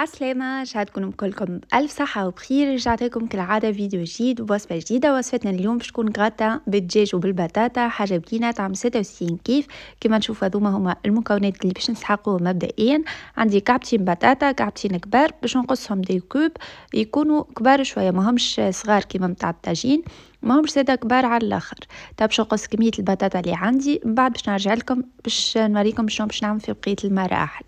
عسلامة تكونوا كلكم بألف صحة وبخير رجعت لكم كالعادة فيديو جديد ووصفة جديدة وصفتنا اليوم باش تكون غاتا بالدجاج وبالبطاطا حاجة بلينة طعم 66 كيف كما نشوف هذوما هما المكونات اللي باش نسحقوهم مبدئيا عندي كعبتين بطاطا كعبتين كبار باش نقصهم دي كوب يكونوا كبار شوية ماهمش صغار كما متاع الطاجين ماهمش زادا كبار على الاخر طيب باش نقص كمية البطاطا اللي عندي من بعد باش نرجع لكم باش نوريكم شنو باش نعمل في بقية المراحل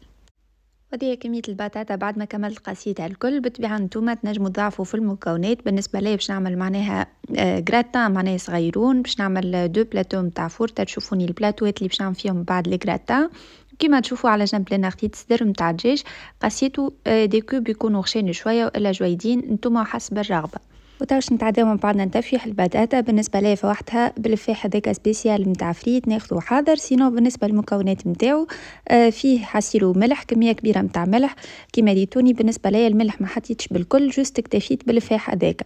ودي كمية البطاطا بعد ما كملت قصيتها الكل بالطبيعة نتوما تنجموا تضاعفوا في المكونات بالنسبة لي باش نعمل معناها آه، غراتان معناها صغيرون باش نعمل دو بلاتو متاع فورتة تشوفوني البلاتوات اللي باش نعمل فيهم بعد الغراتان كيما تشوفوا على جنب لنا خديت صدر متاع دجاج قصيتو آه، دي كوب يكونوا خشين شوية وإلا جويدين نتوما حسب الرغبة وتوش نتعداو من بعدنا ندفيح البطاطا بالنسبه ليا فوحدها بالفاح هذاك سبيسيال نتاع فريت ناخذو حاضر سينو بالنسبه للمكونات نتاعو آه، فيه حصير وملح كميه كبيره نتاع ملح كيما ديتوني بالنسبه ليا الملح ما حطيتش بالكل جوست اكتفيت بالفاح هذاك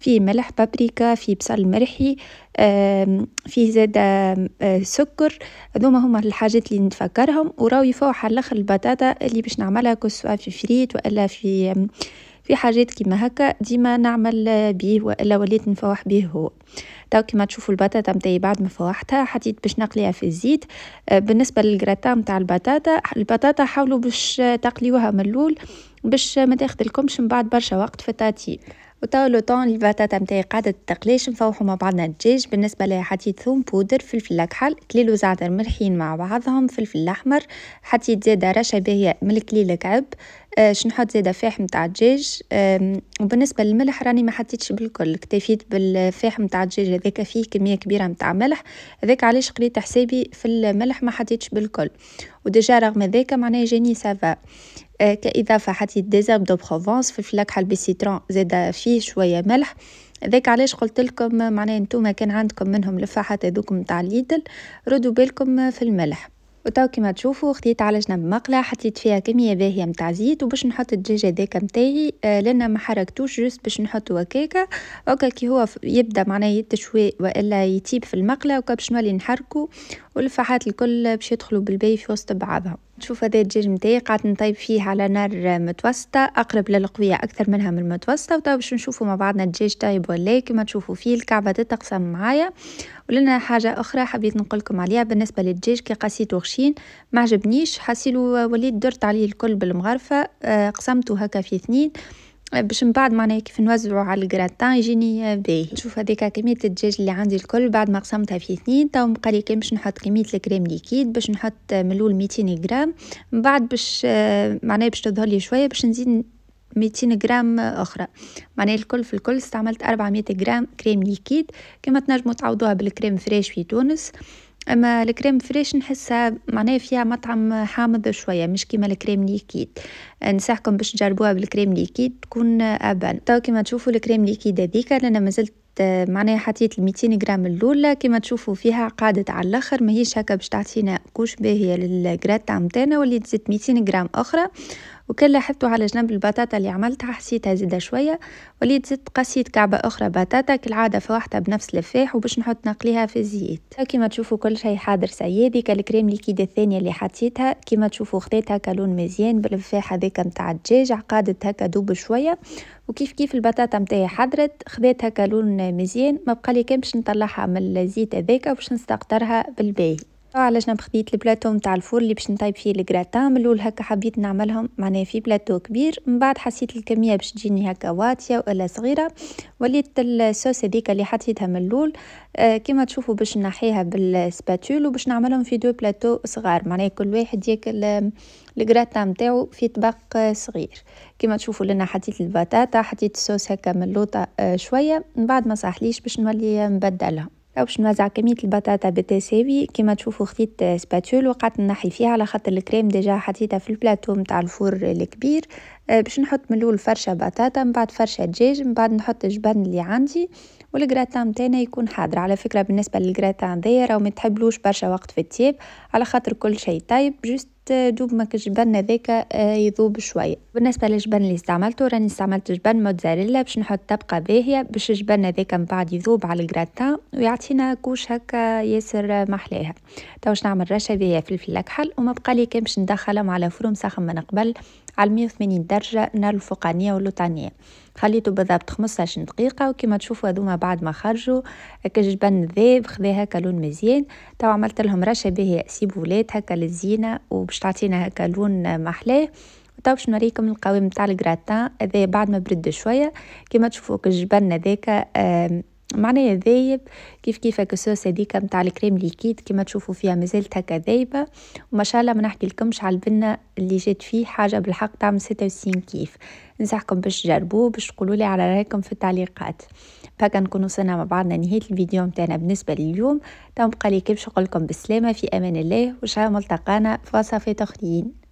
فيه ملح بابريكا فيه بصل مرحي آه فيه زاد آه، سكر هذوما هما الحاجات اللي نتفكرهم وراو يفوح على الاخر البطاطا اللي باش نعملها كسوا في فريت والا في في حاجات كيما هكا ديما نعمل بيه والا وليت نفوح بيه هو تو كيما تشوفوا البطاطا متاعي بعد ما فوحتها حطيت باش نقليها في الزيت آه، بالنسبه للغراتان متاع البطاطا البطاطا حاولوا باش تقليوها من الاول باش ما تاخذلكمش من بعد برشا وقت في التطيب وتاو لو طون البطاطا نتاعي قاعده تقليش نفوحوا مع بعضنا الدجاج بالنسبه لي حطيت ثوم بودر فلفل اكحل كليل وزعتر ملحين مع بعضهم فلفل احمر حطيت زاده رشه باهيه من الكليل كعب آه، شنو نحط زاده فاح متاع دجاج وبالنسبه للملح راني ما حطيتش بالكل اكتفيت بالفاح متاع دجاج هذاك فيه كميه كبيره نتاع ملح هذاك علاش قريت حسابي في الملح ما حطيتش بالكل وديجا رغم ذاك معناها جاني سافا آه، كاضافه حطيت ديزرب دو بروفونس فلفل اكحل سيترون زاده فيه شويه ملح ذاك علاش قلت لكم معناها نتوما كان عندكم منهم لفاحات هذوك نتاع ليدل ردوا بالكم في الملح وتو كيما تشوفوا خديت على جنب مقله حطيت فيها كميه باهيه متاع زيت وباش نحط الدجاج هذاك متاعي آه، لان ما حركتوش جوست باش نحطو هكاكا هكا كي هو يبدا معناه يتشوي والا يطيب في المقله وكا باش نولي نحركو والفحات الكل باش يدخلوا بالبي في وسط بعضها نشوف هذا الدجاج نتاعي قعدت نطيب فيه على نار متوسطة أقرب للقوية أكثر منها من المتوسطة وتوا باش نشوفوا مع بعضنا الدجاج طايب ولا كما تشوفوا فيه الكعبة تتقسم معايا ولنا حاجة أخرى حبيت نقول لكم عليها بالنسبة للدجاج كي قسيته خشين ما عجبنيش حسيلو وليت درت عليه الكل بالمغرفة آه، قسمته هكا في اثنين أه، باش من بعد معناها كيف نوزعو على الجراتان يجيني أه، باهي نشوف هذيك كميه الدجاج اللي عندي الكل بعد ما قسمتها في اثنين تو بقى لي كان باش نحط كميه الكريم ليكيد باش نحط أه، ملول ميتين غرام من بعد باش معناها باش تظهر لي شويه باش نزيد ميتين غرام اخرى معناها الكل في الكل استعملت اربعمية غرام كريم ليكيد كما تنجمو تعوضوها بالكريم فريش في تونس اما الكريم فريش نحسها معناها فيها مطعم حامض شويه مش كيما الكريم ليكيد انصحكم باش تجربوها بالكريم ليكيد تكون ابان تو كيما تشوفوا الكريم ليكيد هذيك لان مازلت معناها حطيت 200 غرام الاولى كما تشوفوا فيها قعدت على الاخر ماهيش هكا باش تعطينا كوش باهيه للجراتان نتاعنا وليت زدت 200 غرام اخرى وكل لاحظته على جنب البطاطا اللي عملتها حسيتها زيدة شوية وليت زدت قصيت كعبة أخرى بطاطا كالعادة فواحدة بنفس الفاح وباش نحط نقليها في الزيت كما تشوفوا كل شيء حاضر سيدي كالكريم ليكيد الثانية اللي حطيتها كما تشوفوا خطيتها كلون مزيان بالفاح هذاك متاع الدجاج عقادت هكا دوب شوية وكيف كيف البطاطا متاعي حضرت خذيتها كلون مزيان ما بقى لي كان باش نطلعها من الزيت هذاك باش نستقطرها بالباهي آه، علاش انا بخديت البلاطو نتاع الفور اللي باش نطيب فيه الكراتان من الاول هكا حبيت نعملهم معناها في بلاطو كبير من بعد حسيت الكميه باش تجيني هكا واطيه ولا صغيره وليت الصوص هذيك اللي حطيتها من الاول آه كيما تشوفوا باش نحيها بالسباتول وباش نعملهم في دو بلاطو صغار معناها كل واحد ياكل الكراتان نتاعو في طبق آه، صغير كيما تشوفوا لنا حطيت البطاطا حطيت الصوص هكا من اللوطه آه شويه من بعد ما صحليش باش نولي نبدلهم باش نوزع كميه البطاطا بالتساوي كما تشوفوا خديت سباتول وقعدت نحي فيها على خاطر الكريم ديجا حطيتها في البلاطو نتاع الفور الكبير آه، باش نحط من الاول فرشه بطاطا من بعد فرشه دجاج من بعد نحط الجبن اللي عندي والجراتان تاعنا يكون حاضر على فكره بالنسبه للجراتان ذا راهو ما تحبلوش برشا وقت في التياب على خاطر كل شيء طيب جوست دوب ما الجبن هذاك آه، يذوب شويه بالنسبه للجبن اللي استعملته راني استعملت جبن موتزاريلا باش نحط طبقه باهيه باش الجبن هذاك من بعد يذوب على الجراتان ويعطينا كوش هكا ياسر محلاها تو نعمل رشه باهيه فلفل اكحل وما بقى لي كان باش ندخلهم على فرن ساخن من قبل على 180 درجة نار الفوقانية واللوطانية خليته بالضبط 15 دقيقة وكما تشوفوا هذوما بعد ما خرجوا كجبن ذاب خذا هكا لون مزيان تو عملت لهم رشا باهية سيبولات هكا للزينة وباش تعطينا هكا لون محلاه تو باش نوريكم القوام تاع الكراتان هذا بعد ما برد شوية كما تشوفوا كالجبن هذاك معناها ذايب كيف هكا الصوص هذيك نتاع الكريم ليكيد كيما تشوفوا فيها مازالت هكا ذايبه وما شاء الله ما نحكي لكمش على البنه اللي جات فيه حاجه بالحق تعمل 66 كيف ننصحكم باش تجربوه باش تقولوا لي على رايكم في التعليقات باكا نكون وصلنا مع بعضنا نهايه الفيديو نتاعنا بالنسبه لليوم تو بقى لي كيف باش نقول لكم بالسلامه في امان الله وان شاء الله ملتقانا في وصفات اخرين